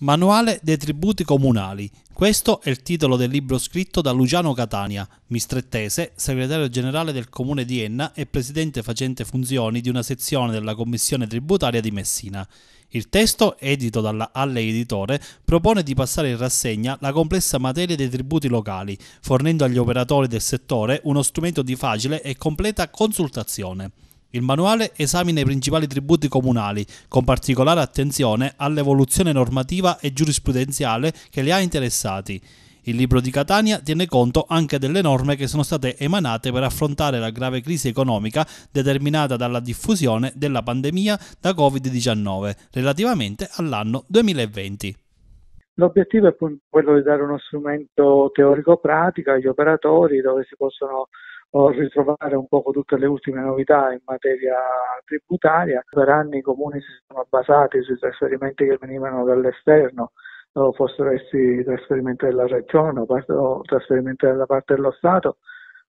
Manuale dei tributi comunali. Questo è il titolo del libro scritto da Luciano Catania, mistrettese, segretario generale del comune di Enna e presidente facente funzioni di una sezione della commissione tributaria di Messina. Il testo, edito dalla Alle Editore, propone di passare in rassegna la complessa materia dei tributi locali, fornendo agli operatori del settore uno strumento di facile e completa consultazione. Il manuale esamina i principali tributi comunali, con particolare attenzione all'evoluzione normativa e giurisprudenziale che li ha interessati. Il libro di Catania tiene conto anche delle norme che sono state emanate per affrontare la grave crisi economica determinata dalla diffusione della pandemia da Covid-19 relativamente all'anno 2020. L'obiettivo è quello di dare uno strumento teorico-pratico agli operatori dove si possono o ritrovare un poco tutte le ultime novità in materia tributaria. Per anni i comuni si sono basati sui trasferimenti che venivano dall'esterno o fossero essi trasferimenti della regione o trasferimenti della parte dello Stato,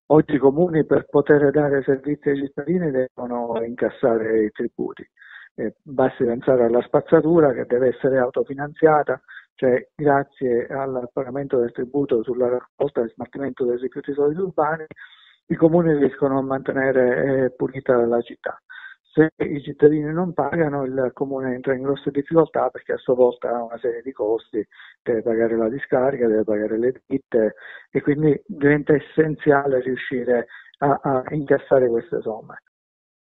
oggi i comuni per poter dare servizi ai cittadini devono incassare i tributi. Eh, basti pensare alla spazzatura che deve essere autofinanziata, cioè grazie al pagamento del tributo sulla raccolta e smaltimento dei rifiuti solidi urbani i comuni riescono a mantenere eh, pulita la città. Se i cittadini non pagano, il comune entra in grosse difficoltà perché a sua volta ha una serie di costi, deve pagare la discarica, deve pagare le ditte e quindi diventa essenziale riuscire a, a incassare queste somme.